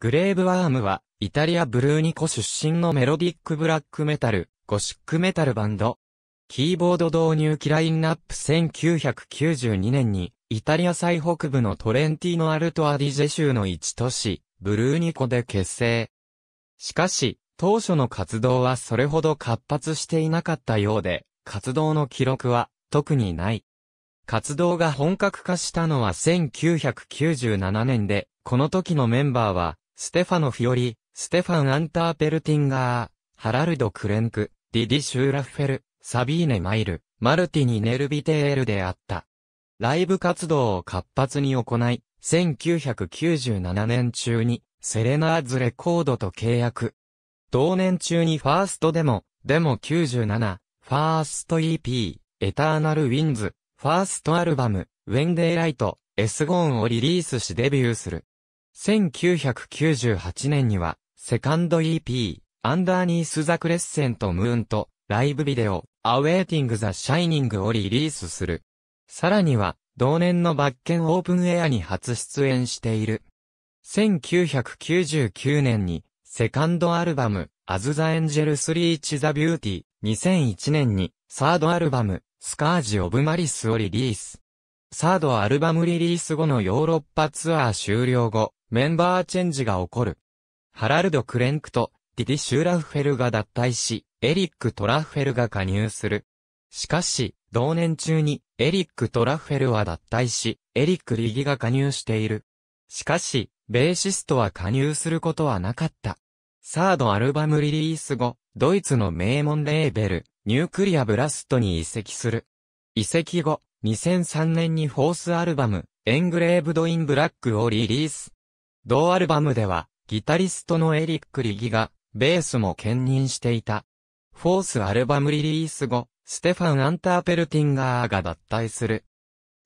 グレーブワームは、イタリアブルーニコ出身のメロディックブラックメタル、ゴシックメタルバンド。キーボード導入機ラインナップ1992年に、イタリア最北部のトレンティーノ・アルト・アディジェ州の一都市、ブルーニコで結成。しかし、当初の活動はそれほど活発していなかったようで、活動の記録は、特にない。活動が本格化したのは1997年で、この時のメンバーは、ステファノ・フィオリ、ステファン・アンターペルティンガー、ハラルド・クレンク、ディディ・シューラッフェル、サビーネ・マイル、マルティニ・ネルビテールであった。ライブ活動を活発に行い、1997年中に、セレナーズレコードと契約。同年中にファーストデモ、デモ97、ファースト EP、エターナル・ウィンズ、ファーストアルバム、ウェンデイ・ライト、エスゴーンをリリースしデビューする。1998年には、セカンド EP、アンダーニース・ザ・クレッセント・ムーンと、ライブビデオ、アウェイティング・ザ・シャイニングをリリースする。さらには、同年のバッケンオープンエアに初出演している。1999年に、セカンドアルバム、As the Angels Reach the Beauty、2001年に、サードアルバム、スカージ・オブ・マリスをリリース。サードアルバムリリース後のヨーロッパツアー終了後、メンバーチェンジが起こる。ハラルド・クレンクとディディ・シューラッフェルが脱退し、エリック・トラッフェルが加入する。しかし、同年中にエリック・トラッフェルは脱退し、エリック・リギが加入している。しかし、ベーシストは加入することはなかった。サードアルバムリリース後、ドイツの名門レーベル、ニュークリア・ブラストに移籍する。移籍後、2003年にフォースアルバム、エングレーブド・イン・ブラックをリリース。同アルバムでは、ギタリストのエリック・リギが、ベースも兼任していた。フォースアルバムリリース後、ステファン・アンターペルティンガーが脱退する。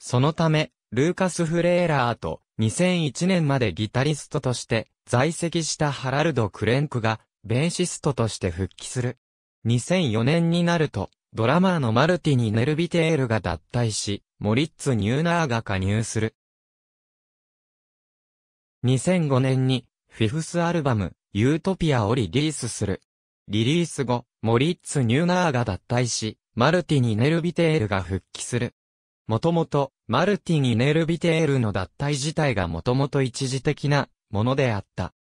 そのため、ルーカス・フレーラーと2001年までギタリストとして在籍したハラルド・クレンクがベーシストとして復帰する。2004年になると、ドラマーのマルティニ・ネルビテールが脱退し、モリッツ・ニューナーが加入する。2005年に、フィフスアルバム、ユートピアをリリースする。リリース後、モリッツ・ニューナーが脱退し、マルティニ・ネルビテールが復帰する。もともと、マルティニ・ネルビテールの脱退自体がもともと一時的なものであった。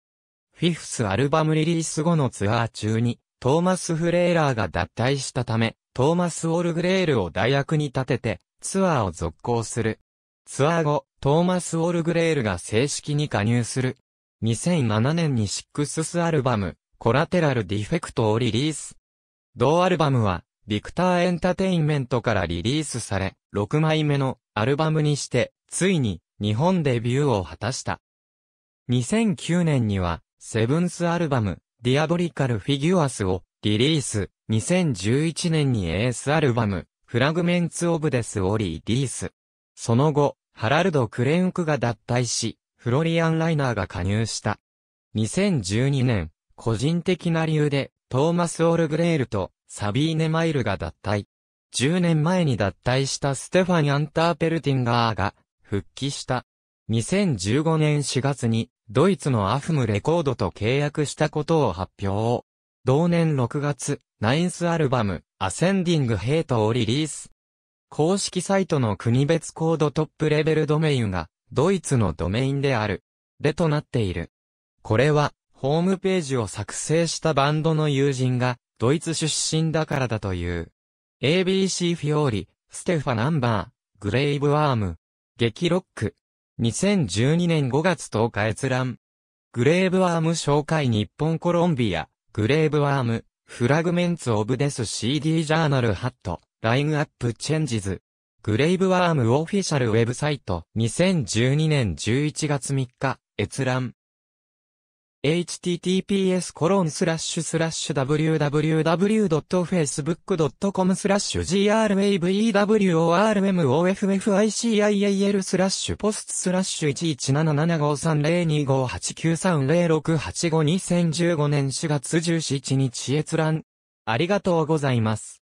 フィフスアルバムリリース後のツアー中に、トーマス・フレーラーが脱退したため、トーマス・オルグレールを代役に立てて、ツアーを続行する。ツアー後、トーマス・オルグレールが正式に加入する。2007年にシックススアルバム、コラテラル・ディフェクトをリリース。同アルバムは、ビクターエンタテインメントからリリースされ、6枚目のアルバムにして、ついに日本デビューを果たした。2009年には、セブンスアルバム、ディアボリカル・フィギュアスをリリース。2011年にエースアルバム、フラグメンツ・オブ・デスをリリース。その後、ハラルド・クレンクが脱退し、フロリアン・ライナーが加入した。2012年、個人的な理由で、トーマス・オールグレールとサビーネ・マイルが脱退。10年前に脱退したステファン・アンターペルティンガーが復帰した。2015年4月にドイツのアフムレコードと契約したことを発表。同年6月、ナインスアルバム、アセンディング・ヘイトをリリース。公式サイトの国別コードトップレベルドメインが、ドイツのドメインである、でとなっている。これは、ホームページを作成したバンドの友人が、ドイツ出身だからだという。ABC フィオーリ、ステファナンバー、グレイブワーム、激ロック。2012年5月10日閲覧。グレイブワーム紹介日本コロンビア、グレイブワーム、フラグメンツオブデス CD ジャーナルハット。ラインアップチェンジズ。グレイブワームオフィシャルウェブサイト2012年11月3日閲覧 https コロンスラッシュスラッシュ www.facebook.com スラッシュ gravewormofficial スラッシュポストスラッシュ117753025893068522015年4月17日閲覧ありがとうございます。